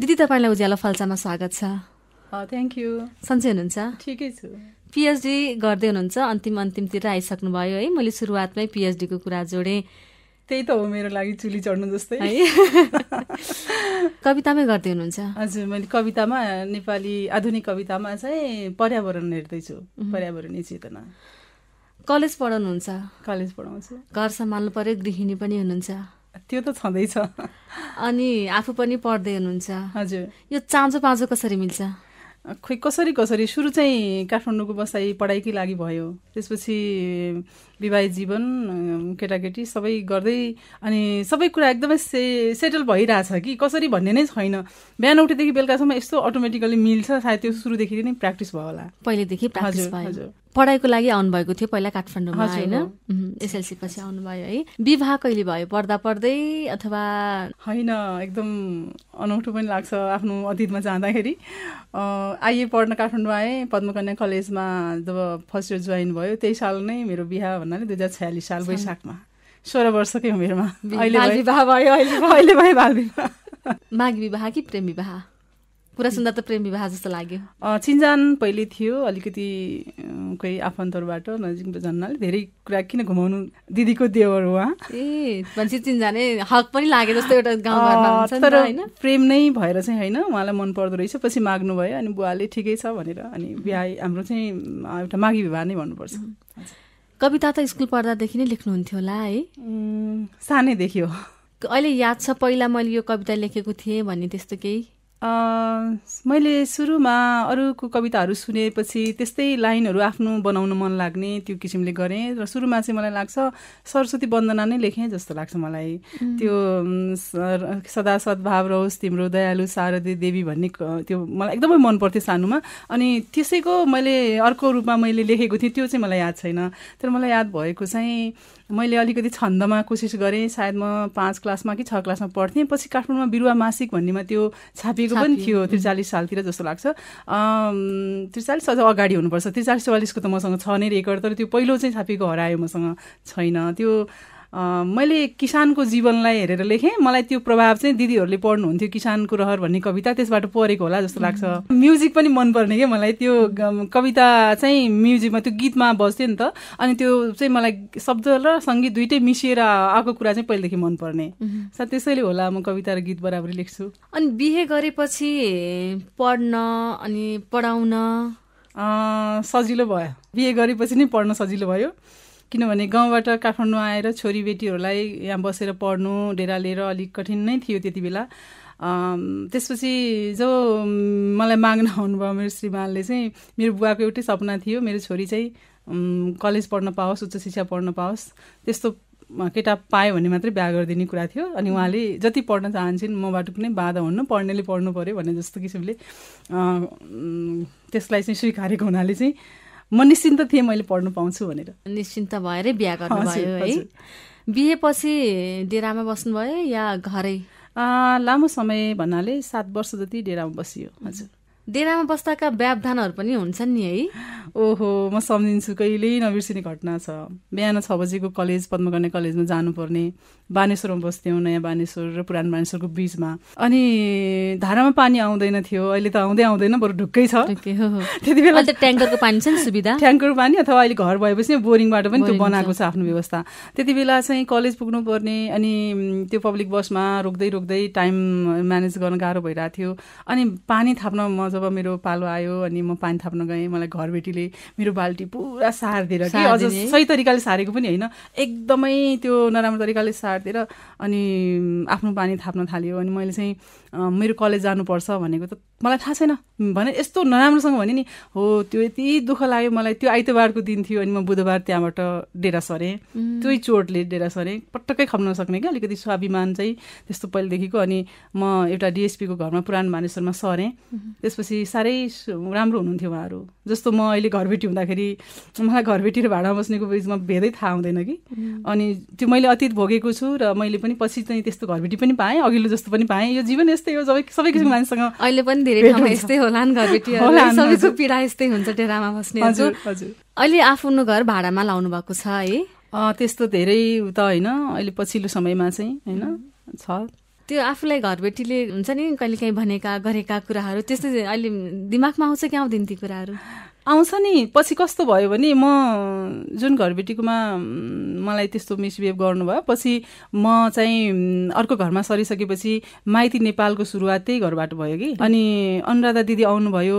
दिदी तपाईँलाई उज्यालो फल्सामा स्वागत छ थ्याङ्क यू सन्चै हुनुहुन्छ ठिकै छु पिएचडी गर्दै हुनुहुन्छ अन्तिम अन्तिमतिर आइसक्नुभयो है मैले सुरुवातमै पिएचडीको कुरा जोडेँ त्यही त हो मेरो लागि चुली चढ्नु जस्तै है कवितामै गर्दै हुनुहुन्छ हजुर मैले कवितामा नेपाली आधुनिक कवितामा चाहिँ पर्यावरण हेर्दैछु पर्यावरणीय चेतना कलेज पढाउनुहुन्छ कलेज पढाउँछु घर सम्हाल्नु पर्यो गृहिणी पनि हुनुहुन्छ त्यो त छँदैछ अनि आफू पनि पढ्दै हुनुहुन्छ हजुर यो चाँजो पाँचो कसरी मिल्छ खोइ कसरी कसरी सुरु चाहिँ काठमाडौँको बसाइ पढाइकै लागि भयो त्यसपछि विवाह जीवन केटाकेटी सबै गर्दै अनि सबै कुरा एकदमै से सेटल भइरहेछ कि कसरी भन्ने नै छैन बिहान उठेदेखि बेलुकासम्म यस्तो अटोमेटिकली मिल्छ सायद त्यो सुरुदेखि नै प्र्याक्टिस भयो होला पहिलेदेखि हजुर हजुर पढाइको लागि आउनुभएको थियो पहिला काठमाडौँमा होइन एसएलसी पछि आउनुभयो है विवाह कहिले भयो पढ्दा पढ्दै अथवा होइन एकदम अनौठो पनि लाग्छ आफ्नो अतीतमा जाँदाखेरि आइए पढ्न काठमाडौँ आएँ पद्मकन्या कलेजमा जब फर्स्ट इयर जोइन भयो त्यही साल नै मेरो विवाह भन्नाले दुई हजार छयालिस साल वैशाखमा सोह्र वर्षकै उमेरमा अहिले भयो बाल विवाह माघ विवाह कि प्रेम विवाह कुरा सुन्दा त प्रेम विवाह जस्तो लाग्यो चिन्जान पहिले थियो अलिकति कोही आफन्तहरूबाट नजिक जन्नाले धेरै कुरा किन घुमाउनु दिदीको देवर उहाँ ए मान्छे चिन्जाने हक पनि लागे जस्तो एउटा गाउँ तर होइन प्रेम नै भएर चाहिँ होइन उहाँलाई मन पर्दो रहेछ पछि माग्नु भयो अनि बुवाले ठिकै छ भनेर अनि बिहा हाम्रो चाहिँ एउटा माघी विवाह नै भन्नुपर्छ कविता त स्कुल पढ्दादेखि नै लेख्नुहुन्थ्यो होला है सानैदेखि हो अहिले याद छ पहिला मैले यो कविता लेखेको थिएँ भन्ने त्यस्तो केही मैले सुरुमा अरूको कविताहरू सुनेपछि त्यस्तै लाइनहरू आफ्नो बनाउन मन लाग्ने त्यो किसिमले गरेँ र सुरुमा चाहिँ मलाई लाग्छ सरस्वती वन्दना नै लेखेँ जस्तो लाग्छ मलाई त्यो सदा सद्भाव रहोस् तिम्रो दयालु शारदे देवी भन्ने त्यो मलाई एकदमै मन पर्थ्यो सानोमा अनि त्यसैको मैले अर्को रूपमा मैले लेखेको थिएँ त्यो चाहिँ मलाई याद छैन तर मलाई याद भएको चाहिँ मैले अलिकति छन्दमा कोसिस गरेँ सायद म पाँच क्लासमा कि छ क्लासमा पढ्थेँ पछि काठमाडौँमा बिरुवा मासिक भन्नेमा त्यो छापिएको पनि थियो त्रिचालिस सालतिर जस्तो लाग्छ त्रिचालिस अझ अगाडि हुनुपर्छ त्रिचालिस चौवालिसको त मसँग छ नै रेकर्ड तर त्यो पहिलो चाहिँ छापिएको हरायो मसँग छैन त्यो मैले किसानको जीवनलाई हेरेर लेखेँ मलाई त्यो प्रभाव चाहिँ दिदीहरूले पढ्नुहुन्थ्यो किसानको रहर भन्ने कविता त्यसबाट परेको होला जस्तो लाग्छ म्युजिक पनि मनपर्ने क्या मलाई त्यो कविता चाहिँ म्युजिकमा त्यो गीतमा बस्थ्यो नि त अनि त्यो चाहिँ मलाई शब्द र सङ्गीत दुइटै मिसिएर आएको कुरा चाहिँ पहिलेदेखि मनपर्ने सा त्यसैले होला म कविता र गीत बराबरी लेख्छु अनि बिहे गरेपछि पढ्न अनि पढाउन सजिलो भयो बिहे गरेपछि नै पढ्न सजिलो भयो किनभने गाउँबाट काठमाडौँ आएर छोरीबेटीहरूलाई यहाँ बसेर पढ्नु डेरा लिएर अलिक कठिन नै थियो त्यति बेला त्यसपछि जो मलाई माग्न आउनुभयो मेरो श्रीमानले चाहिँ मेरो बुवाको एउटै सपना थियो मेरो छोरी चाहिँ कलेज पढ्न पाओस् उच्च शिक्षा पढ्न पाओस् त्यस्तो केटा पायो भने मात्रै बिहा गरिदिने कुरा थियो अनि उहाँले जति पढ्न चाहन्छन् मबाट कुनै बाधा हुन्न पढ्नेले पढ्नु पऱ्यो भने जस्तो किसिमले त्यसलाई चाहिँ स्वीकारेको हुनाले चाहिँ म निश्चिन्त थिएँ मैले पढ्नु पाउँछु भनेर निश्चिन्त भएरै बिहा गर्नुभयो है बिहेपछि डेरामा बस्नुभयो या घरै लामो समय भन्नाले सात वर्ष जति डेरामा बसियो हजुर डेरामा बस्दाका व्यावधानहरू पनि हुन्छन् नि है ओहो म सम्झिन्छु कहिल्यै नबिर्सिने घटना छ बिहान छ बजीको कलेज पद्मकन्या कलेजमा जानुपर्ने बानेश्वरमा बस्थ्यौँ नयाँ बानेश्वर र पुरानो बानेश्वरको बिचमा अनि धारामा पानी आउँदैन थियो अहिले त आउँदै आउँदैन बरु ढुक्कै छ त्यति बेला त ट्याङ्करको पानी छ नि सुविधा ट्याङ्करको पानी अथवा अहिले घर भएपछि बोरिङबाट पनि त्यो बनाएको छ आफ्नो व्यवस्था त्यति बेला चाहिँ कलेज पुग्नुपर्ने अनि त्यो पब्लिक बसमा रोक्दै रोक्दै टाइम म्यानेज गर्न गाह्रो भइरहेको थियो अनि पानी थाप्न म जब मेरो पालो आयो अनि म पानी थाप्न गएँ मलाई घरबेटीले मेरो बाल्टी पुरा सारिदिएर कि अझ सही तरिकाले सारेको पनि होइन एकदमै त्यो नराम्रो तरिकाले सारिदिएर अनि आफ्नो पानी थाप्न थाल्यो अनि मैले चाहिँ मेरो कलेज जानुपर्छ भनेको त मलाई थाहा छैन भने यस्तो नराम्रोसँग भने नि हो त्यो यति दुःख लाग्यो मलाई त्यो आइतबारको दिन थियो अनि म बुधबार त्यहाँबाट डेरा सरेँ त्यही चोटले डेरा सरेँ पटक्कै खप्न सक्ने क्या अलिकति स्वाभिमान चाहिँ त्यस्तो पहिलेदेखिको अनि म एउटा डिएसपीको घरमा पुरानो मानेश्वरमा सरेँ त्यसपछि साह्रै राम्रो हुनुहुन्थ्यो उहाँहरू जस्तो म अहिले घरबेटी हुँदाखेरि मलाई घरबेटी र भाडा बस्नेको बिचमा भेदै थाहा हुँदैन कि अनि त्यो मैले अतीत भोगेको छु र मैले पनि पछि चाहिँ त्यस्तो घरबेटी पनि पाएँ अघिल्लो जस्तो पनि पाएँ यो जीवन यस्तै हो सबै सबै किसिमको मानिससँग अहिले पनि धेरै ठाउँमा यस्तै होला घरबेटीहरू सबैको पीडा यस्तै हुन्छ डेरामा बस्ने अहिले आफ्नो घर भाडामा लाउनु भएको छ है त्यस्तो धेरै त होइन अहिले पछिल्लो समयमा चाहिँ होइन छ त्यो आफूलाई घरबेटीले हुन्छ नि कहिले काहीँ भनेका गरेका कुराहरू त्यस्तो अहिले दिमागमा आउँछ कि आउँदैन ती कुराहरू आउँछ नि पछि कस्तो भयो भने म जुन घरबेटीकोमा मलाई त्यस्तो मिसबिहेभ गर्नुभयो पछि म चाहिँ अर्को घरमा सरिसकेपछि माइती नेपालको सुरुवात त्यही घरबाट भयो कि अनि अनुराधा दिदी आउनुभयो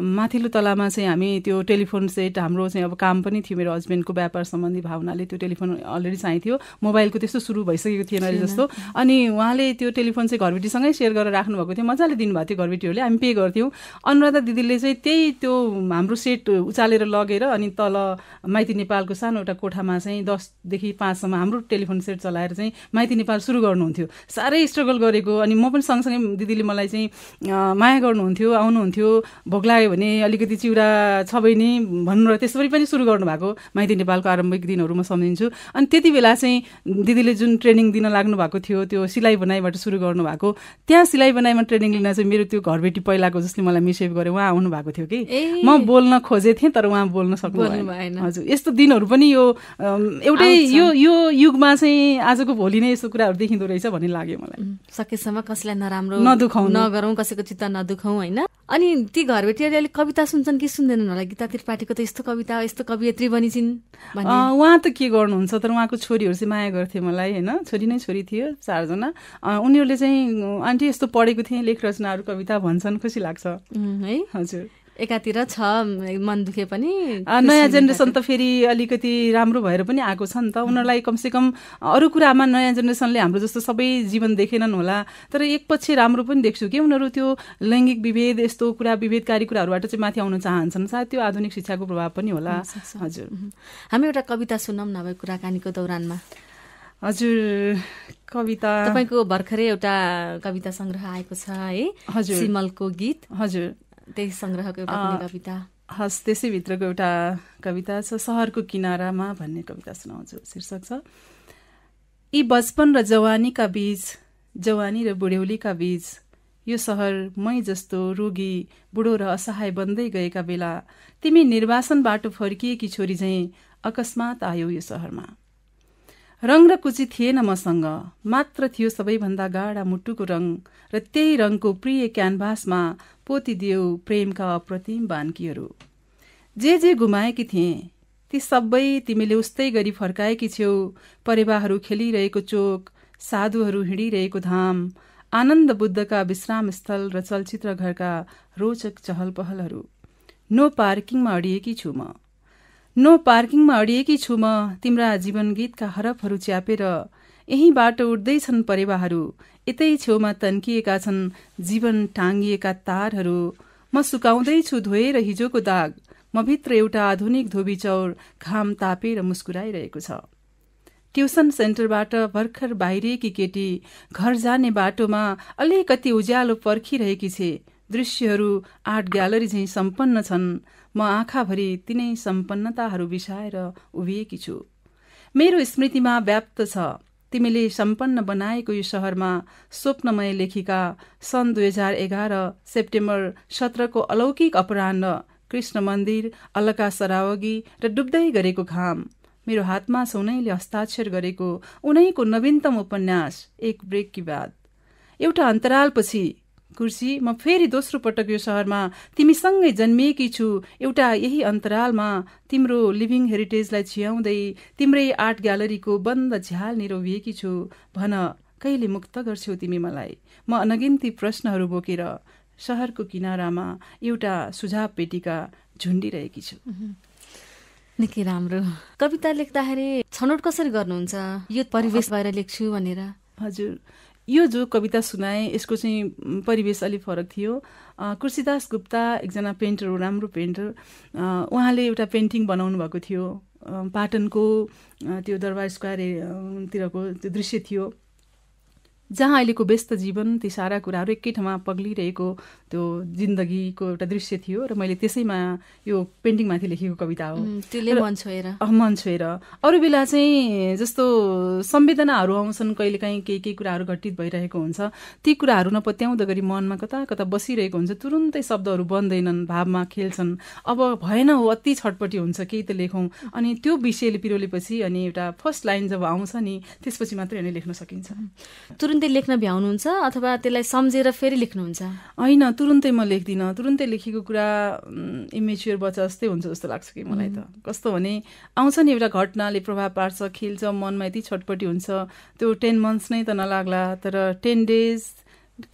माथिल्लो तलामा चाहिँ हामी त्यो टेलिफोन सेट हाम्रो चाहिँ अब काम पनि थियो मेरो हस्बेन्डको व्यापार सम्बन्धी भावनाले त्यो टेलिफोन अलरेडी चाहिँ थियो मोबाइलको त्यस्तो सुरु भइसकेको थिएन अरे जस्तो अनि उहाँले त्यो टेलिफोन चाहिँ घरबेटीसँगै सेयर गरेर राख्नुभएको थियो मजाले दिनुभएको थियो घरबेटीहरूले हामी पे गर्थ्यौँ अनुराधा दिदीले चाहिँ त्यही त्यो हाम्रो सेट उचालेर लगेर अनि तल माइती नेपालको सानो एउटा कोठामा चाहिँ दसदेखि पाँचसम्म हाम्रो टेलिफोन सेट चलाएर चाहिँ माइती नेपाल सुरु गर्नुहुन्थ्यो साह्रै स्ट्रगल गरेको अनि म पनि सँगसँगै दिदीले मलाई चाहिँ माया गर्नुहुन्थ्यो आउनुहुन्थ्यो भोक लाग्यो भने अलिकति चिउरा छ बहिनी भन्नु त्यसरी पनि सुरु गर्नुभएको माइती नेपालको आरम्भिक दिनहरू म सम्झिन्छु अनि त्यति बेला चाहिँ दिदीले जुन ट्रेनिङ दिन लाग्नु भएको थियो त्यो सिलाइ बनाइबाट सुरु गर्नुभएको त्यहाँ सिलाइ बनाइमा ट्रेनिङ लिन चाहिँ मेरो त्यो घरबेटी पहिलाको जसले मलाई मिसेभ गर्यो उहाँ आउनुभएको थियो कि म बोल्न बोल्न खोजेको थिएँ तर उहाँ बोल्न सक्नु भएन हजुर यस्तो दिनहरू पनि यो एउटै यो यो युगमा चाहिँ आजको भोलि नै यस्तो कुराहरू देखिँदो रहेछ भन्ने लाग्यो मलाई सकेसम्म कसैलाई नराम्रो नदुखाउ नगरौँ कसैको चित्त नदुखौँ होइन अनि ती घर अहिले अलिक कविता सुन्छन् कि सुन्दैनन् होला गीता त्रिपाठीको त यस्तो कविता यस्तो कवियत्री बनिन्छन् उहाँ त के गर्नुहुन्छ तर उहाँको छोरीहरू चाहिँ माया गर्थे मलाई होइन छोरी नै छोरी थियो चारजना उनीहरूले चाहिँ आन्टी यस्तो पढेको थिएँ लेख रचनाहरू कविता भन्छन् खुसी लाग्छ है हजुर एकातिर छ मन दुखे पनि नयाँ जेनेरेसन त फेरि अलिकति राम्रो भएर पनि आएको छ नि त उनीहरूलाई कमसेकम अरू कुरामा नयाँ जेनेरेसनले हाम्रो जस्तो सबै जीवन देखेनन् होला तर एक पछि राम्रो पनि देख्छु कि उनीहरू त्यो लैङ्गिक विभेद यस्तो कुरा विभेदकारी कुराहरूबाट चाहिँ माथि आउन चाहन्छन् सायद त्यो आधुनिक शिक्षाको प्रभाव पनि होला हजुर हामी एउटा कविता सुनौँ न कुराकानीको दौरानमा हजुर कविता तपाईँको भर्खरै एउटा कविता सङ्ग्रह आएको छ है हजुर सिमलको गीत हजुर त्यही सङ्ग्रहको एउटा कविता हस् त्यसैभित्रको एउटा कविता छ सहरको किनारामा भन्ने कविता सुनाउँछु शीर्षक छ यी बचपन र जवानीका बीच जवानी र बुढ्यौलीका बीच यो सहर मै जस्तो रोगी बुढो र असहाय बन्दै गएका बेला तिमी निर्वासन बाटो फर्किएकी छोरी झैँ अकस्मात आयो यो सहरमा रङ र कुची थिएन मसँग मात्र थियो सबैभन्दा गाढा मुटुको रङ र त्यही रङको प्रिय क्यानभासमा पोतिदेऊ प्रेमका अप्रतिम बानकीहरू जे जे गुमाएकी थिए ती सबै तिमीले उस्तै गरी फर्काएकी छेउ परेवाहरू खेलिरहेको चोक साधुहरू हिँडिरहेको धाम आनन्द बुद्धका विश्रामस्थल र चलचित्र घरका रोचक चहल पहलहरू नो पार्किङमा अडिएकी छु म नो पार्किङमा अडिएकी छु म तिम्रा जीवन गीतका हरफहरू च्यापेर यहीँबाट उठ्दैछन् परेवाहरू यतै छेउमा तन्किएका छन् जीवन टाङ्गिएका तारहरू म सुकाउँदैछु धोएर हिजोको दाग म भित्र एउटा आधुनिक धोबी चौर घाम तापेर मुस्कुराइरहेको छ ट्युसन सेन्टरबाट भर्खर बाहिरिएकी केटी घर जाने बाटोमा अलिकति उज्यालो पर्खिरहेकी छे दृश्यहरू आर्ट ग्यालरी झैँ सम्पन्न छन् म आँखाभरि तिनै सम्पन्नताहरू बिसाएर उभिएकी छु मेरो स्मृतिमा व्याप्त छ तिमीले सम्पन्न बनाएको यो सहरमा स्वप्नमय लेखिका सन् दुई हजार एघार सेप्टेम्बर सत्रको अलौकिक अपराह कृष्ण मन्दिर अलका सरावगी र डुब्दै गरेको घाम मेरो हातमा सुनैले हस्ताक्षर गरेको उनैको नवीनतम उपन्यास एक कि बाद एउटा अन्तरालपछि कुर्सी म फेरि दोस्रो पटक यो सहरमा तिमीसँगै जन्मिएकी छु एउटा यही अन्तरालमा तिम्रो लिभिङ हेरिटेजलाई छियाउँदै तिम्रै आर्ट ग्यालरीको बन्द झ्याल निरोभिएकी छु भन कहिले मुक्त गर्छौ तिमी मलाई म अनगिन्ती प्रश्नहरू बोकेर सहरको किनारामा एउटा सुझाव पेटिका झुन्डिरहेकी छु निकै राम्रो कविता लेख्दाखेरि छनौट कसरी गर्नुहुन्छ यो परिवेश भएर लेख्छु भनेर हजुर यो जो कविता सुनाएँ यसको चाहिँ परिवेश अलिक फरक थियो कुर्सीदास गुप्ता एकजना पेन्टर हो राम्रो पेन्टर उहाँले एउटा पेन्टिङ बनाउनु भएको थियो पाटनको त्यो दरबार स्क्वायरतिरको त्यो दृश्य थियो जहाँ अहिलेको व्यस्त जीवन ती सारा कुराहरू एकै ठाउँमा पग्लिरहेको त्यो जिन्दगीको एउटा दृश्य थियो र मैले त्यसैमा यो पेन्टिङमाथि लेखेको कविता हो त्यसले मन छोएर मन छोएर अरू बेला चाहिँ जस्तो संवेदनाहरू आउँछन् कहिलेकाहीँ केही केही कुराहरू घटित भइरहेको हुन्छ ती कुराहरू नपत्याउँदा गरी मनमा कता कता बसिरहेको हुन्छ तुरुन्तै शब्दहरू बन्दैनन् भावमा खेल्छन् अब भएन हो अति छटपट्टि हुन्छ केही त लेखौँ अनि त्यो विषयले पिरोलेपछि अनि एउटा फर्स्ट लाइन जब आउँछ नि त्यसपछि मात्रै अनि लेख्न सकिन्छ तुरुन्त तुरुन्तै लेख्न भ्याउनुहुन्छ अथवा त्यसलाई सम्झेर फेरि लेख्नुहुन्छ होइन तुरुन्तै म लेख्दिनँ तुरुन्तै लेखेको कुरा इमेच्योर बच्चा जस्तै हुन्छ जस्तो लाग्छ कि मलाई त कस्तो भने आउँछ नि एउटा घटनाले प्रभाव पार्छ खेल्छ मनमा यति छटपट्टि हुन्छ त्यो टेन मन्थ्स नै त नलाग्ला तर टेन डेज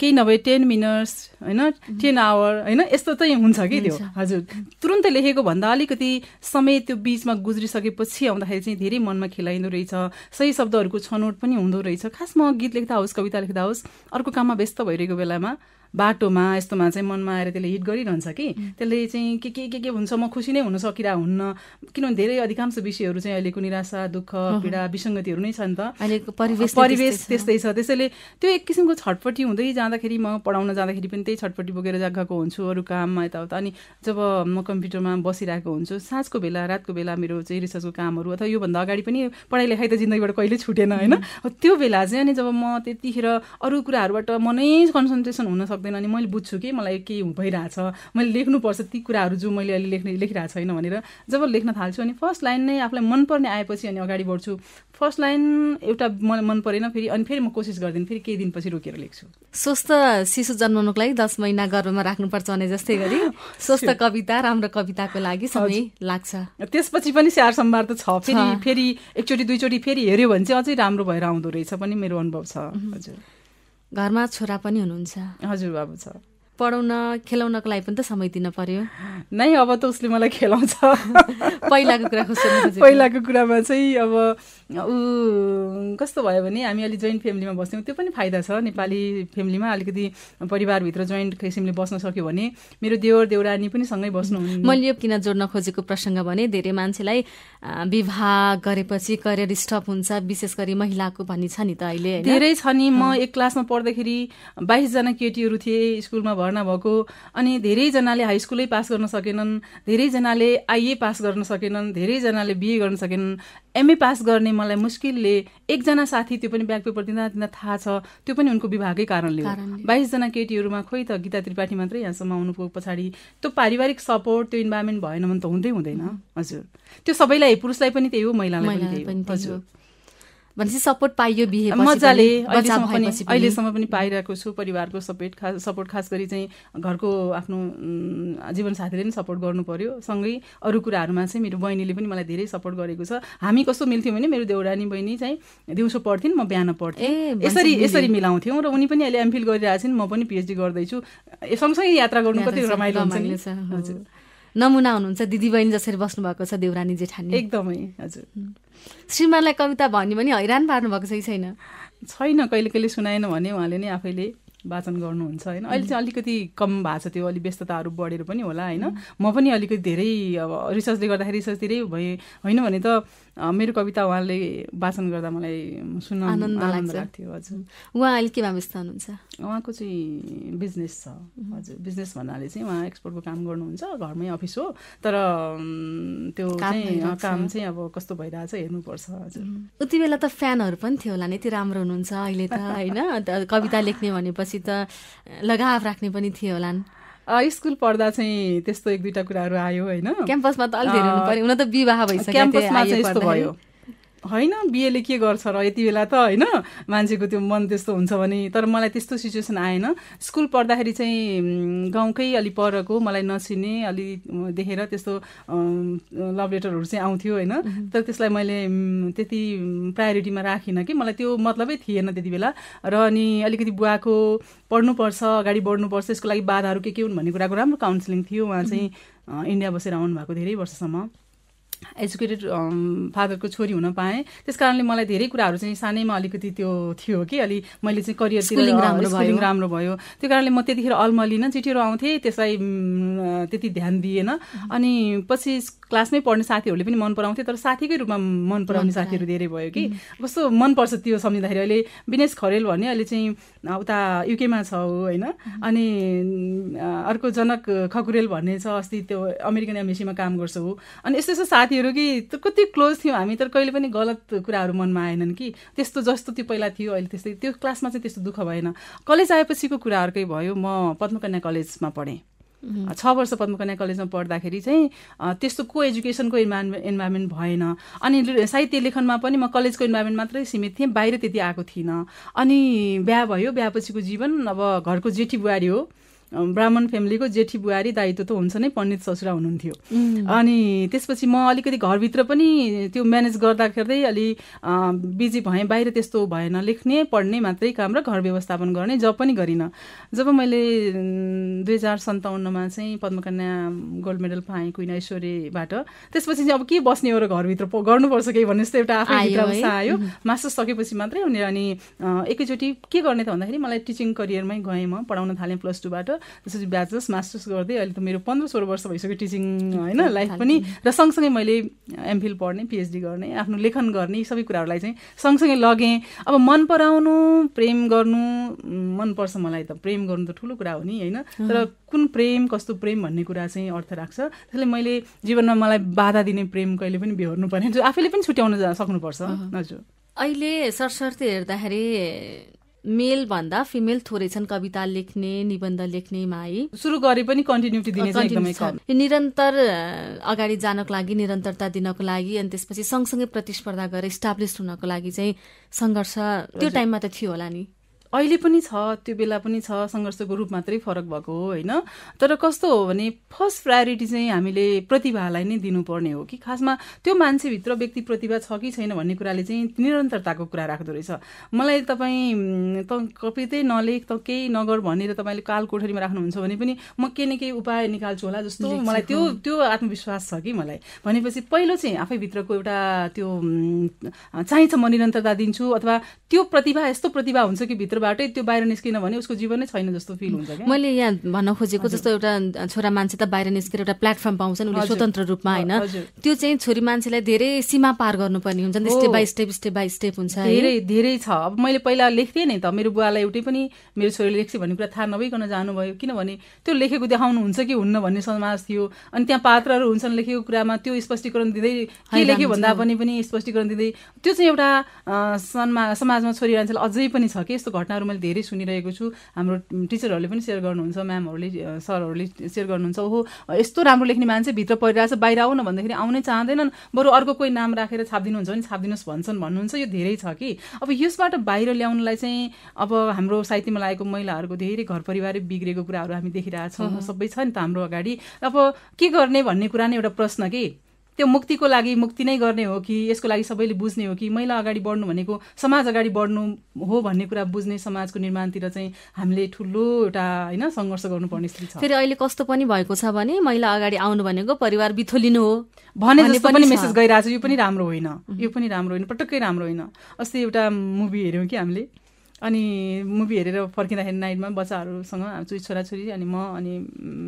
केही नभए टेन मिनट्स होइन टेन आवर होइन यस्तो चाहिँ हुन्छ कि त्यो हजुर तुरन्तै लेखेको भन्दा अलिकति समय त्यो बिचमा गुज्रिसकेपछि आउँदाखेरि चाहिँ धेरै मनमा खेलाइँदो रहेछ सही शब्दहरूको छनौट पनि हुँदो रहेछ खासमा गीत लेख्दा होस् कविता लेख्दा होस् अर्को काममा व्यस्त भइरहेको बेलामा बाटोमा यस्तोमा चाहिँ मनमा आएर त्यसले हिट गरिरहन्छ कि त्यसले चाहिँ के के के के हुन्छ म खुसी नै हुन सकिरह हुन्न किनभने धेरै अधिकांश विषयहरू चाहिँ अहिलेको निराशा दुःख पीडा विसङ्गतिहरू नै छ नि त अहिलेको परिवेश परिवेश त्यस्तै छ त्यसैले त्यो एक किसिमको छटपट्टि हुँदै जाँदाखेरि म पढाउन जाँदाखेरि पनि त्यही छटपट्टि बोकेर गएको हुन्छु अरू काममा यताउता अनि जब म कम्प्युटरमा बसिरहेको हुन्छु साँझको बेला रातको बेला मेरो चाहिँ रिसर्चको कामहरू अथवा योभन्दा अगाडि पनि पढाइ लेखाइ त जिन्दगीबाट कहिले छुटेन होइन त्यो बेला चाहिँ अनि जब म त्यतिखेर अरू कुराहरूबाट नै कन्सन्ट्रेसन हुन सक्दैन अनि मैले बुझ्छु कि मलाई केही भइरहेछ मैले लेख्नुपर्छ ती कुराहरू जो मैले अहिले लेख्ने लेखिरहेको छैन भनेर जब लेख्न थाल्छु अनि फर्स्ट लाइन नै आफूलाई मनपर्ने आएपछि अनि अगाडि बढ्छु फर्स्ट लाइन एउटा मलाई मन परेन फेरि अनि फेरि म कोसिस गर्दिनँ फेरि केही दिनपछि रोकेर लेख्छु स्वस्थ शिशु जन्माउनुको लागि दस महिना गर्भमा राख्नुपर्छ भने जस्तै गरी स्वस्थ कविता राम्रो कविताको लागि समय लाग्छ त्यसपछि पनि स्याहार सम्भार त छ फेरि फेरि एकचोटि दुईचोटि फेरि हेऱ्यो भने चाहिँ अझै राम्रो भएर आउँदो रहेछ पनि मेरो अनुभव छ हजुर घरमा छोरा पनि हुनुहुन्छ हजुर बाबु छ पढाउन खेलाउनको लागि पनि त समय दिन पर्यो नै अब त उसले मलाई खेलाउँछ पहिलाको कुरा पहिलाको कुरामा चाहिँ अब ऊ कस्तो भयो भने हामी अलिक जोइन्ट फ्यामिलीमा बस्थ्यौँ त्यो पनि फाइदा छ नेपाली फ्यामिलीमा अलिकति परिवारभित्र जोइन्ट किसिमले बस्न सक्यो भने मेरो देवर देउरानी पनि सँगै बस्नु मैले यो किन जोड्न खोजेको प्रसङ्ग भने धेरै मान्छेलाई विवाह गरेपछि करियर स्टप हुन्छ विशेष गरी महिलाको भन्ने छ नि त अहिले धेरै छ नि म एक क्लासमा पढ्दाखेरि बाइसजना केटीहरू थिए स्कुलमा भर्ना भएको अनि धेरैजनाले हाई स्कुलै पास गर्न सकेनन् धेरैजनाले आइए पास गर्न सकेनन् धेरैजनाले बिए गर्न सकेनन् एमए पास गर्ने मलाई मुस्किलले एकजना साथी त्यो पनि ब्याक पेपर दिँदा दिँदा थाहा छ त्यो पनि उनको विभागकै कारणले हो बाइसजना केटीहरूमा खोइ त गीता त्रिपाठी मात्रै यहाँसम्म आउनुभयो पछाडि त्यो पारिवारिक सपोर्ट त्यो इन्भाइरोमेन्ट भएन भने त हुँदै हुँदैन हजुर त्यो सबैलाई पुरुषलाई पनि त्यही हो महिलालाई पनि त्यही हो हजुर भनेपछि सपोर्ट पाइयो बिहे मजाले अहिलेसम्म पनि पाइरहेको छु परिवारको सपोर्ट खास सपोर्ट खास गरी चाहिँ घरको आफ्नो जीवनसाथीले पनि सपोर्ट गर्नु पर्यो सँगै अरू कुराहरूमा चाहिँ मेरो बहिनीले पनि मलाई धेरै सपोर्ट गरेको छ हामी कस्तो मिल्थ्यौँ भने मेरो देउरानी बहिनी चाहिँ दिउँसो पढ्थिन् म बिहान पढ्थेँ यसरी यसरी मिलाउँथ्यौँ र उनी पनि अहिले एमफिल गरिरहेको छिन् म पनि पिएचडी गर्दैछु सँगसँगै यात्रा गर्नु कति रमाइलो हुन्छ नमुना हुनुहुन्छ दिदीबहिनी जसरी बस्नुभएको छ देउरानी जेठानी एकदमै हजुर श्रीमानलाई कविता भन्यो भने हैरान पार्नु भएको छ कि छैन छैन कहिले कहिले सुनाएन भने उहाँले नै आफैले वाचन गर्नुहुन्छ होइन अहिले चाहिँ अलिकति कम भएको छ त्यो अलिक व्यस्तताहरू बढेर पनि होला होइन म पनि अलिकति धेरै अब रिसर्चले गर्दाखेरि रिसर्चतिरै भएँ होइन भने त मेरो कविता उहाँले वाचन गर्दा मलाई सुन्न आनन्द लाग्थ्यो हजुर उहाँ अहिले के व्यवस्था हुनुहुन्छ उहाँको चाहिँ बिजनेस छ हजुर बिजनेस भन्नाले चाहिँ उहाँ एक्सपोर्टको काम गर्नुहुन्छ घरमै अफिस हो तर त्यो चाहिँ काम चाहिँ अब कस्तो भइरहेछ हेर्नुपर्छ हजुर उति बेला त फ्यानहरू पनि थियो होला नि त्यो राम्रो हुनुहुन्छ अहिले त होइन कविता लेख्ने भनेपछि स्कुलसित लगाव राख्ने पनि थियो होला स्कुल पढ्दा चाहिँ त्यस्तो एक दुईवटा कुराहरू आयो होइन क्याम्पसमा त अलिक हुन त विवाह भइसक्यो क्याम्पसमा चाहिँ यस्तो भयो होइन बिएले के गर्छ र यति बेला त होइन मान्छेको त्यो मन त्यस्तो हुन्छ भने तर मलाई त्यस्तो सिचुएसन आएन स्कुल पढ्दाखेरि चाहिँ गाउँकै अलि परको मलाई नचिने अलि देखेर त्यस्तो लभ लेटरहरू चाहिँ आउँथ्यो होइन तर त्यसलाई मैले त्यति प्रायोरिटीमा राखिनँ कि मलाई त्यो मतलबै थिएन त्यति बेला र अनि अलिकति बुवाको पढ्नुपर्छ अगाडि बढ्नुपर्छ यसको लागि बाधाहरू के के हुन् भन्ने कुराको राम्रो काउन्सिलिङ थियो उहाँ चाहिँ इन्डिया बसेर आउनुभएको धेरै वर्षसम्म एजुकेटेड फादरको um, छोरी हुन पाएँ त्यस कारणले मलाई धेरै कुराहरू चाहिँ सानैमा अलिकति त्यो थियो कि अलि मैले चाहिँ करियरतिर स्कुलिङ राम्रो भयो त्यो कारणले म त्यतिखेर अलमलिन चिठीहरू आउँथेँ त्यसलाई त्यति ध्यान दिएन अनि पछि क्लासमै पढ्ने साथीहरूले पनि मन पराउँथे तर साथीकै रूपमा मन पराउने साथीहरू धेरै भयो कि कस्तो मनपर्छ त्यो सम्झिँदाखेरि अहिले विनेश खरेल भन्ने अहिले चाहिँ उता युकेमा छ हो होइन अनि अर्को जनक खकुरेल भन्ने छ अस्ति त्यो अमेरिकन एम्बेसीमा काम गर्छ हो अनि यस्तो यस्तो साथी साथीहरू कि कति क्लोज थियौँ हामी तर कहिले पनि गलत कुराहरू मनमा आएनन् कि त्यस्तो जस्तो त्यो पहिला थियो अहिले त्यस्तै त्यो क्लासमा चाहिँ त्यस्तो दुःख भएन कलेज आएपछिको कुराहरूकै भयो म पद्मकन्या कलेजमा पढेँ छ वर्ष पद्मकन्या कलेजमा पढ्दाखेरि चाहिँ त्यस्तो को एजुकेसनको इन्भा इन्भाइरोमेन्ट भएन अनि साहित्य लेखनमा पनि म कलेजको इन्भाइरोमेन्ट मात्रै सीमित थिएँ बाहिर त्यति आएको थिइनँ अनि बिहा भयो बिहापछिको जीवन अब घरको जेठी बुहारी हो ब्राह्मण फ्यामिलीको जेठी बुहारी दायित्व त हुन्छ नै पण्डित ससुरा हुनुहुन्थ्यो अनि त्यसपछि म अलिकति घरभित्र पनि त्यो म्यानेज गर्दाखेरि अलि बिजी भएँ बाहिर त्यस्तो भएन लेख्ने पढ्ने मात्रै काम र घर व्यवस्थापन गर्ने जब पनि गरिनँ जब मैले दुई हजार सन्ताउन्नमा चाहिँ पद्मकन्या गोल्ड मेडल पाएँ कुइन ऐश्वर्यबाट त्यसपछि चाहिँ अब के बस्ने हो र घरभित्र गर्नुपर्छ केही भन्ने जस्तो एउटा आफ्नो अवस्था आयो मास्टर्स सकेपछि मात्रै हुने अनि एकैचोटि के गर्ने त भन्दाखेरि मलाई टिचिङ करियरमै गएँ म पढाउन थालेँ प्लस टूबाट त्यसपछि ब्याचलर्स मास्टर्स गर्दै अहिले त मेरो पन्ध्र सोह्र वर्ष भइसक्यो टिचिङ होइन लाइफ पनि र सँगसँगै मैले एमफिल पढ्ने पिएचडी गर्ने आफ्नो लेखन गर्ने सबै कुराहरूलाई चाहिँ सँगसँगै लगेँ अब मन पराउनु प्रेम गर्नु मनपर्छ मलाई त प्रेम गर्नु त ठुलो कुरा हो नि होइन तर कुन प्रेम कस्तो प्रेम भन्ने कुरा चाहिँ अर्थ राख्छ त्यसले मैले जीवनमा मलाई बाधा दिने प्रेम कहिले पनि बेहोर्नु परेन आफैले पनि छुट्याउन सक्नुपर्छ हजुर अहिले सरस्वती हेर्दाखेरि मेल भन्दा फिमेल थोरै छन् कविता लेख्ने निबन्ध लेख्ने माई सुरु गरे पनि कन्टिन्युटी दिने निरन्तर अगाडि जानको लागि निरन्तरता दिनको लागि अनि त्यसपछि सँगसँगै प्रतिस्पर्धा गरेर इस्टाब्लिस हुनको लागि चाहिँ सङ्घर्ष त्यो टाइममा त थियो होला नि अहिले पनि छ त्यो बेला पनि छ सङ्घर्षको रूप मात्रै फरक भएको हो होइन तर कस्तो हो भने फर्स्ट प्रायोरिटी चाहिँ हामीले प्रतिभालाई नै दिनुपर्ने हो कि खासमा त्यो मान्छेभित्र व्यक्ति प्रतिभा छ कि छैन भन्ने कुराले चाहिँ निरन्तरताको कुरा राख्दो रहेछ मलाई तपाईँ त कपितै नलेख त केही नगर भनेर तपाईँले काल कोठरीमा राख्नुहुन्छ भने पनि म केही न केही उपाय निकाल्छु होला जस्तो मलाई त्यो त्यो आत्मविश्वास छ कि मलाई भनेपछि पहिलो चाहिँ आफैभित्रको एउटा त्यो चाहिन्छ म निरन्तरता दिन्छु अथवा त्यो प्रतिभा यस्तो प्रतिभा हुन्छ कि भित्र भित्रबाटै त्यो बाहिर निस्किन भने उसको जीवन नै छैन जस्तो फिल हुन्छ मैले यहाँ भन्न खोजेको जस्तो एउटा छोरा मान्छे त बाहिर निस्केर एउटा प्लेटफर्म पाउँछ नि स्वतन्त्र रूपमा होइन त्यो चाहिँ छोरी मान्छेलाई धेरै सीमा पार गर्नुपर्ने हुन्छ step by step step by step हुन्छ धेरै धेरै छ अब मैले पहिला लेख्थेँ नि त मेरो बुवालाई एउटै पनि मेरो छोरीले लेख्छ भन्ने कुरा थाहा नभइकन जानुभयो किनभने त्यो लेखेको देखाउनुहुन्छ कि हुन्न भन्ने समाज थियो अनि त्यहाँ पात्रहरू हुन्छन् लेखेको कुरामा त्यो स्पष्टीकरण दिँदै के लेख्यो भन्दा पनि पनि स्पष्टीकरण दिँदै त्यो चाहिँ एउटा समाजमा छोरी मान्छेलाई अझै पनि छ कि यस्तो घटना घटनाहरू मैले धेरै सुनिरहेको छु हाम्रो टिचरहरूले पनि सेयर गर्नुहुन्छ म्यामहरूले सरहरूले सेयर गर्नुहुन्छ ओहो यस्तो राम्रो लेख्ने मान्छे भित्र परिरहेछ बाहिर आउन भन्दाखेरि आउनै चाहँदैनन् बरु अर्को कोही नाम राखेर छापिदिनुहुन्छ भने छापिदिनुहोस् भन्छन् भन्नुहुन्छ यो धेरै छ कि अब यसबाट बाहिर ल्याउनलाई चाहिँ अब हाम्रो साहित्यमा लागेको महिलाहरूको धेरै घर परिवारै बिग्रेको कुराहरू हामी देखिरहेछौँ सबै छ नि त हाम्रो अगाडि अब के गर्ने भन्ने कुरा नै एउटा प्रश्न कि त्यो मुक्तिको लागि मुक्ति नै गर्ने हो कि यसको लागि सबैले बुझ्ने हो कि महिला अगाडि बढ्नु भनेको समाज अगाडि बढ्नु हो भन्ने कुरा बुझ्ने समाजको निर्माणतिर चाहिँ हामीले ठुलो एउटा होइन सङ्घर्ष गर्नुपर्ने स्थिति छ फेरि अहिले कस्तो पनि भएको छ भने महिला अगाडि आउनु भनेको परिवार बिथोलिनु हो भने जस्तो पनि मेसेज गइरहेको छ यो पनि राम्रो होइन यो पनि राम्रो होइन पटक्कै राम्रो होइन अस्ति एउटा मुभी हेऱ्यौँ कि हामीले अनि मुभी हेरेर फर्किँदाखेरि नाइटमा बच्चाहरूसँग हाम्रो छोराछोरी अनि म अनि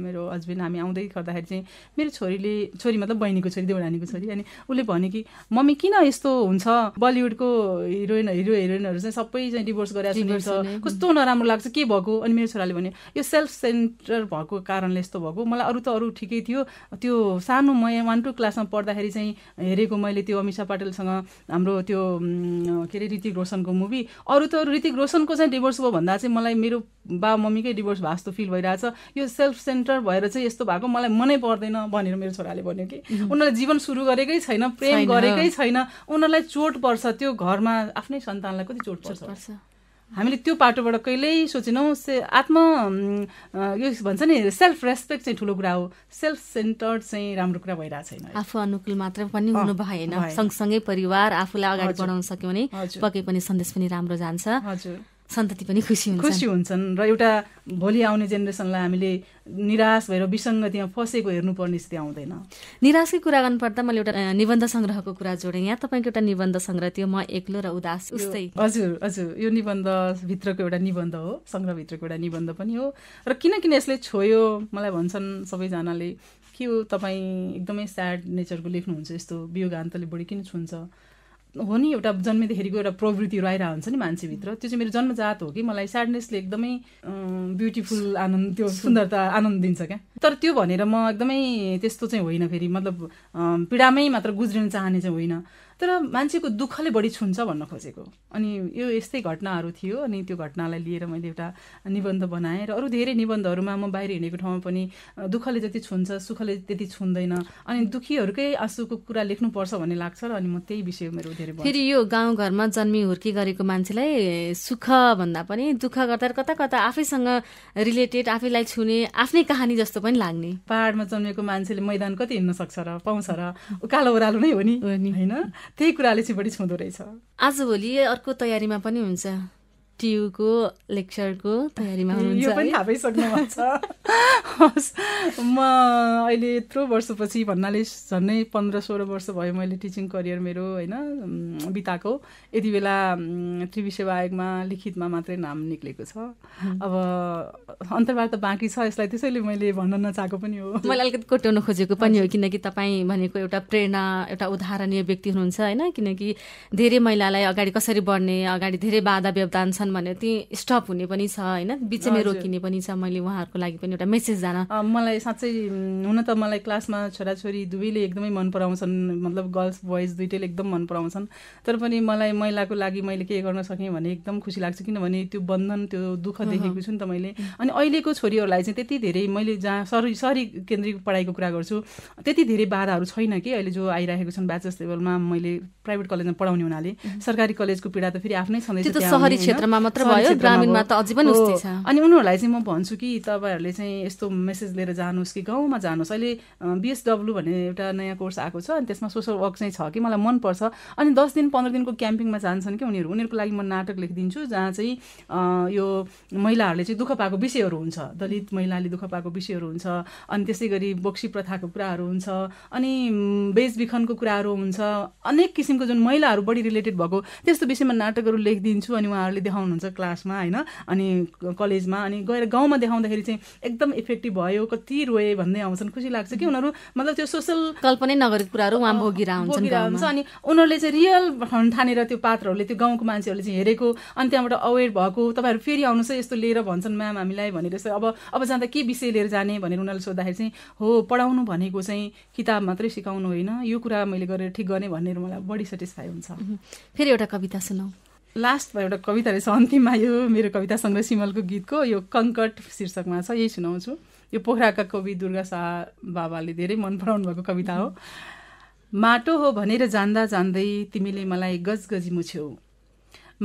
मेरो हस्बेन्ड हामी आउँदै गर्दाखेरि चाहिँ मेरो छोरीले छोरी मतलब बहिनीको छोरी देउरानीको छोरी अनि उसले भने कि मम्मी किन यस्तो हुन्छ बलिउडको हिरोइन हिरो हिरोइनहरू चाहिँ सबै चाहिँ डिभोर्स गरेर सुनिन्छ कस्तो नराम्रो लाग्छ के भएको अनि मेरो छोराले भने यो सेल्फ सेन्टर भएको कारणले यस्तो भएको मलाई अरू त अरू ठिकै थियो त्यो सानो म वान टू क्लासमा पढ्दाखेरि चाहिँ हेरेको मैले त्यो अमिषा पाटेलसँग हाम्रो त्यो के अरे ऋतिक रोशनको मुभी अरू त अरू ऋतिक रोशनको चाहिँ डिभोर्स भयो भन्दा चाहिँ मलाई मेरो बा मम्मीकै डिभोर्स भए जस्तो फिल भइरहेछ यो सेल्फ सेन्टर भएर चाहिँ यस्तो भएको मलाई मनै पर्दैन भनेर मेरो छोराले भन्यो कि उनीहरूले जीवन सुरु गरेकै छैन प्रेम गरेकै छैन उनीहरूलाई चोट पर्छ त्यो घरमा आफ्नै सन्तानलाई कति चोट पर्छ हामीले त्यो पाटोबाट कहिल्यै सोचेनौँ से आत्म यो भन्छ नि सेल्फ रेस्पेक्ट चाहिँ ठुलो कुरा हो सेल्फ सेन्टर्ड चाहिँ राम्रो कुरा भइरहेको छैन आफू अनुकूल मात्र पनि हुनु भएन सँगसँगै परिवार आफूलाई अगाडि बढाउन सक्यो भने पक्कै पनि सन्देश पनि राम्रो जान्छ हजुर सन्तति पनि खुसी हुन्छन् खुसी हुन्छन् र एउटा भोलि आउने जेनेरेसनलाई हामीले निराश भएर विसङ्गतिमा फसेको हेर्नुपर्ने स्थिति आउँदैन निराशकै कुरा गर्नुपर्दा मैले एउटा निबन्ध सङ्ग्रहको कुरा जोडेँ यहाँ तपाईँको एउटा निबन्ध सङ्ग्रह थियो म एक्लो र उदास उस्तै हजुर हजुर यो निबन्धभित्रको एउटा निबन्ध हो सङ्ग्रहभित्रको एउटा निबन्ध पनि हो र किन किन यसले छोयो मलाई भन्छन् सबैजनाले के हो तपाईँ एकदमै स्याड नेचरको लेख्नुहुन्छ यस्तो गान्तले बढी किन छुन्छ हो नि एउटा जन्मिँदाखेरिको एउटा प्रवृत्तिहरू आइरहेको हुन्छ नि मान्छेभित्र त्यो चाहिँ मेरो जन्मजात हो कि मलाई स्याडनेसले एकदमै ब्युटिफुल आनन्द त्यो सुन्दरता आनन्द दिन्छ क्या तर त्यो भनेर म एकदमै त्यस्तो चाहिँ होइन फेरि मतलब पीडामै मात्र गुज्रिन चाहने चाहिँ होइन तर मान्छेको दुःखले बढी छुन्छ भन्न खोजेको अनि यो यस्तै घटनाहरू थियो अनि त्यो घटनालाई लिएर मैले एउटा निबन्ध बनाएँ र अरू धेरै निबन्धहरूमा म बाहिर हिँडेको ठाउँमा पनि दुःखले जति छुन्छ सुखले त्यति छुन्दैन अनि दुःखीहरूकै आँसुको कुरा लेख्नुपर्छ भन्ने लाग्छ र अनि म त्यही विषय मेरो धेरै फेरि यो गाउँघरमा जन्मी हुर्की गरेको मान्छेलाई सुख भन्दा पनि दुःख गर्दा कता कता आफैसँग रिलेटेड आफैलाई छुने आफ्नै कहानी जस्तो पनि लाग्ने पाहाडमा जन्मेको मान्छेले मैदान कति हिँड्न सक्छ र पाउँछ र उकालो ओह्रालो नै हो नि होइन त्यही कुराले चाहिँ बढी छुँदो रहेछ आजभोलि अर्को तयारीमा पनि हुन्छ टियुको लेक्चरको तयारीमा हुनुहुन्छ यो पनि थाहा पाइसक्नु भएको छ म अहिले यत्रो वर्षपछि भन्नाले झन्नै पन्ध्र सोह्र वर्ष भयो मैले टिचिङ करियर मेरो होइन बिताएको यति बेला त्रिवी सेवा आयोगमा लिखितमा मात्रै नाम निक्लेको छ अब अन्तर्वार्ता बाँकी छ यसलाई त्यसैले मैले भन्न नचाहेको पनि हो मैले अलिकति कोट्याउन खोजेको पनि हो किनकि तपाईँ भनेको एउटा प्रेरणा एउटा उदाहरणीय व्यक्ति हुनुहुन्छ होइन किनकि धेरै महिलालाई अगाडि कसरी बढ्ने अगाडि धेरै बाधा व्यवधान छन् छन् भने ती स्टप हुने पनि छ होइन बिचमै रोकिने पनि छ मैले उहाँहरूको लागि पनि एउटा मेसेज जान मलाई साँच्चै हुन त मलाई क्लासमा छोराछोरी दुवैले एकदमै मन पराउँछन् मतलब गर्ल्स बोइज दुइटैले एकदम मन पराउँछन् तर पनि मलाई महिलाको लागि मैले के गर्न सकेँ भने एकदम खुसी लाग्छ किनभने त्यो बन्धन त्यो दुःख देखेको छु नि त मैले अनि अहिलेको छोरीहरूलाई चाहिँ त्यति धेरै मैले जहाँ सरी सरी केन्द्रीय पढाइको कुरा गर्छु त्यति धेरै बाधाहरू छैन कि अहिले जो आइरहेको छन् ब्याचलर्स लेभलमा मैले प्राइभेट कलेजमा पढाउने हुनाले सरकारी कलेजको पीडा त फेरि आफ्नै छँदैछ सहरी क्षेत्रमा मात्र भयो ग्रामीणमा त अझै पनि उस्तै छ अनि उनीहरूलाई चाहिँ म भन्छु कि तपाईँहरूले चाहिँ यस्तो मेसेज लिएर जानुहोस् कि गाउँमा जानुहोस् अहिले बिएसडब्लु भन्ने एउटा नयाँ कोर्स आएको छ अनि त्यसमा सोसल वर्क चाहिँ छ कि मलाई मनपर्छ अनि दस दिन पन्ध्र दिनको क्याम्पिङमा जान्छन् कि उनीहरू उनीहरूको लागि म नाटक लेखिदिन्छु जहाँ चाहिँ यो महिलाहरूले चाहिँ दुःख पाएको विषयहरू हुन्छ दलित महिलाले दुःख पाएको विषयहरू हुन्छ अनि त्यसै गरी बोक्सी प्रथाको कुराहरू हुन्छ अनि बेचबिखनको कुराहरू हुन्छ अनेक किसिमको जुन महिलाहरू बढी रिलेटेड भएको त्यस्तो विषयमा नाटकहरू लेखिदिन्छु अनि उहाँहरूले देखाउनु देखाउनुहुन्छ क्लासमा होइन अनि कलेजमा अनि गएर गाउँमा देखाउँदाखेरि चाहिँ एकदम इफेक्टिभ भयो कति रोए भन्दै आउँछन् खुसी लाग्छ कि उनीहरू मतलब त्यो सोसल कल्पनै नगरेको कुराहरू उहाँ भोगिएर अनि उनीहरूले चाहिँ रियल ठानेर त्यो पात्रहरूले त्यो गाउँको मान्छेहरूले चाहिँ हेरेको अनि त्यहाँबाट अवेर भएको तपाईँहरू फेरि आउनुहोस् यस्तो लिएर भन्छन् म्याम हामीलाई भनेर अब अब जाँदा के विषय लिएर जाने भनेर उनीहरूले सोद्धाखेरि चाहिँ हो पढाउनु भनेको चाहिँ किताब मात्रै सिकाउनु होइन यो कुरा मैले गरेर ठिक गर्ने भनेर मलाई बढी सेटिस्फाई हुन्छ फेरि एउटा कविता सुनाऊ लास्ट लास्टमा एउटा कविता रहेछ अन्तिममा यो मेरो कविता सङ्ग्रह सिमलको गीतको यो कङ्कट शीर्षकमा छ यही सुनाउँछु यो पोखराका कवि दुर्गा शाह बाबाले धेरै मन पराउनु भएको कविता हो माटो हो भनेर जान्दा जान्दै तिमीले मलाई गजगजी मुछ्यौ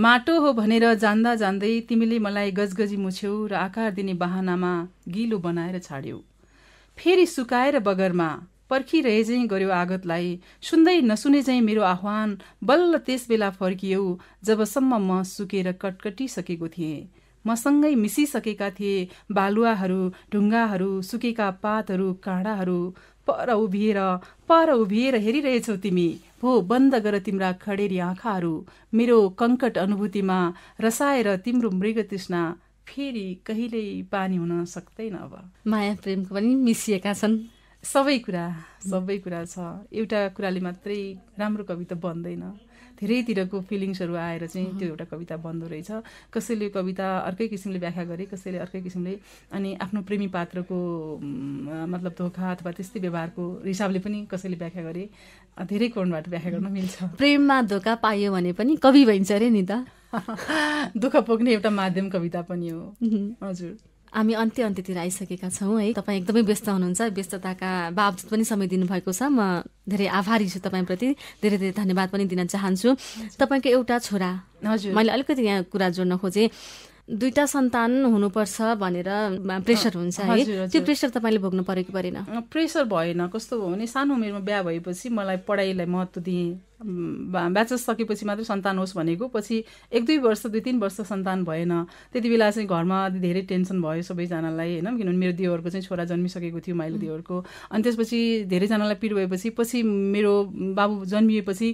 माटो हो भनेर जान्दा जान्दै तिमीले मलाई गजगजी मुछ्यौ र आकार दिने बाहनामा गिलो बनाएर छाड्यौ फेरि सुकाएर बगरमा पर्खिरहे झैँ गर्यो आगतलाई सुन्दै नसुने झैँ मेरो आह्वान बल्ल त्यस बेला फर्कियो जबसम्म म सुकेर कटकटिसकेको थिएँ मसँगै मिसिसकेका थिए बालुवाहरू ढुङ्गाहरू सुकेका पातहरू काँडाहरू पर उभिएर पर उभिएर हेरिरहेछौ तिमी भो बन्द गर तिम्रा खडेरी आँखाहरू मेरो कङ्कट अनुभूतिमा रसाएर तिम्रो मृग तृष्णा फेरि कहिल्यै पानी हुन सक्दैन अब माया प्रेमको पनि मिसिएका छन् सबै कुरा सबै कुरा छ एउटा कुराले मात्रै राम्रो कविता बन्दैन धेरैतिरको फिलिङ्सहरू आएर चाहिँ त्यो एउटा कविता बन्दो रहेछ कसैले कविता अर्कै किसिमले व्याख्या गरे कसैले अर्कै किसिमले अनि आफ्नो प्रेमी पात्रको मतलब धोका अथवा त्यस्तै व्यवहारको हिसाबले पनि कसैले व्याख्या गरे धेरै कोणबाट व्याख्या गर्न मिल्छ प्रेममा धोका पायो भने पनि कवि भइन्छ अरे नि त दुःख पोख्ने एउटा माध्यम कविता पनि हो हजुर हामी अन्त्य अन्त्यतिर आइसकेका छौँ है तपाईँ एकदमै व्यस्त हुनुहुन्छ व्यस्तताका बावजुद पनि समय दिनुभएको छ म धेरै आभारी छु तपाईँप्रति धेरै धेरै धन्यवाद पनि दिन चाहन्छु तपाईँको एउटा छोरा हजुर मैले अलिकति यहाँ कुरा जोड्न खोजेँ दुईटा सन्तान हुनुपर्छ भनेर प्रेसर हुन्छ है त्यो प्रेसर तपाईँले भोग्नु परेको परेन प्रेसर भएन कस्तो भयो भने सानो उमेरमा बिहा भएपछि मलाई पढाइलाई महत्त्व दिएँ ब्याचेस सकेपछि मात्रै सन्तान होस् भनेको पछि एक दुई वर्ष दुई तिन वर्ष सन्तान भएन त्यति बेला चाहिँ घरमा धेरै टेन्सन भयो सबैजनालाई होइन किनभने मेरो देवरको चाहिँ छोरा जन्मिसकेको थियो माइलो देवरको अनि त्यसपछि धेरैजनालाई पिर भएपछि पछि मेरो बाबु जन्मिएपछि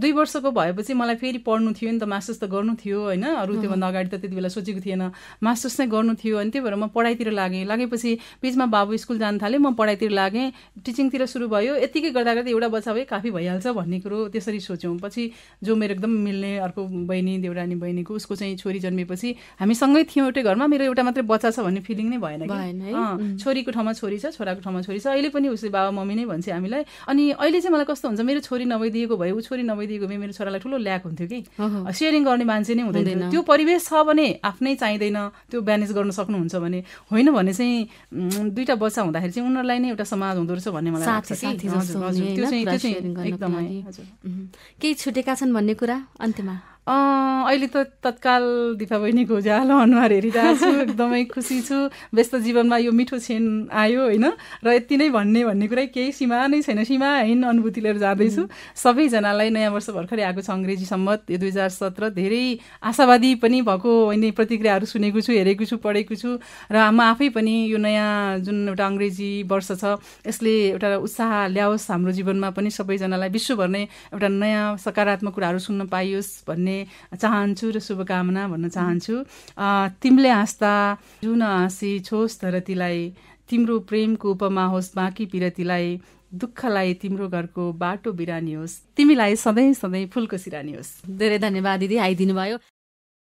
दुई वर्षको भएपछि मलाई फेरि पढ्नु थियो नि त मास्टर्स त गर्नु थियो होइन अरू त्योभन्दा अगाडि त त्यति बेला सोचेको थिएन मास्टर्स नै गर्नु थियो अनि त्यही भएर म पढाइतिर लागेँ लागेपछि बिचमा बाबु स्कुल जानु थालेँ म पढाइतिर लागेँ टिचिङतिर सुरु भयो यतिकै गर्दा गर्दै एउटा बच्चा भए काफी भइहाल्छ भन्ने कुरो त्यस यसरी सोच्यौँ पछि जो मेरो एकदम मिल्ने अर्को बहिनी देउरानी बहिनीको उसको चाहिँ छोरी जन्मेपछि हामी सँगै थियौँ एउटै घरमा मेरो एउटा मात्रै बच्चा छ भन्ने फिलिङ नै भएन कि छोरीको ठाउँमा छोरी छ छोराको ठाउँमा छोरी छ अहिले पनि उसले बाबा मम्मी नै भन्छ हामीलाई अनि अहिले चाहिँ मलाई कस्तो हुन्छ मेरो छोरी नभइदिएको भए ऊ छोरी नभइदिएको भए मेरो छोरालाई ठुलो ल्याक हुन्थ्यो कि सेयरिङ गर्ने मान्छे नै हुँदैन त्यो परिवेश छ भने आफ्नै चाहिँदैन त्यो ब्यानेज गर्न सक्नुहुन्छ भने होइन भने चाहिँ दुईवटा बच्चा हुँदाखेरि चाहिँ उनीहरूलाई नै एउटा समाज हुँदो रहेछ भन्ने मलाई लाग्छ त्यो चाहिँ एकदमै केही छुटेका छन् भन्ने कुरा अन्त्यमा अहिले त तत्काल दिपा बहिनीको उज्यालो अनुहार हेरिरहेको छु एकदमै खुसी छु व्यस्त जीवनमा यो मिठो क्षण आयो होइन र यति नै भन्ने भन्ने कुरा केही सीमा नै छैन सीमाहीन अनुभूति लिएर जाँदैछु सबैजनालाई नयाँ वर्ष भर्खरै आएको छ अङ्ग्रेजी सम्मत यो दुई हजार सत्र धेरै आशावादी पनि भएको होइन प्रतिक्रियाहरू सुनेको छु हेरेको छु पढेको छु र म आफै पनि यो नयाँ जुन एउटा अङ्ग्रेजी वर्ष छ यसले एउटा उत्साह ल्याओस् हाम्रो जीवनमा पनि सबैजनालाई विश्वभर नै एउटा नयाँ सकारात्मक कुराहरू सुन्न पाइयोस् भन्ने चाहन्छु र शुभकामना भन्न चाहन्छु तिमीले हाँस्दा जुन हाँसी छोस् धरतीलाई तिम्रो प्रेमको उपमा होस् बाँकी पिरतीलाई दुःखलाई तिम्रो घरको बाटो बिरानी होस् तिमीलाई सधैँ सधैँ फुलको सिरानी होस् धेरै धन्यवाद दिदी आइदिनु भयो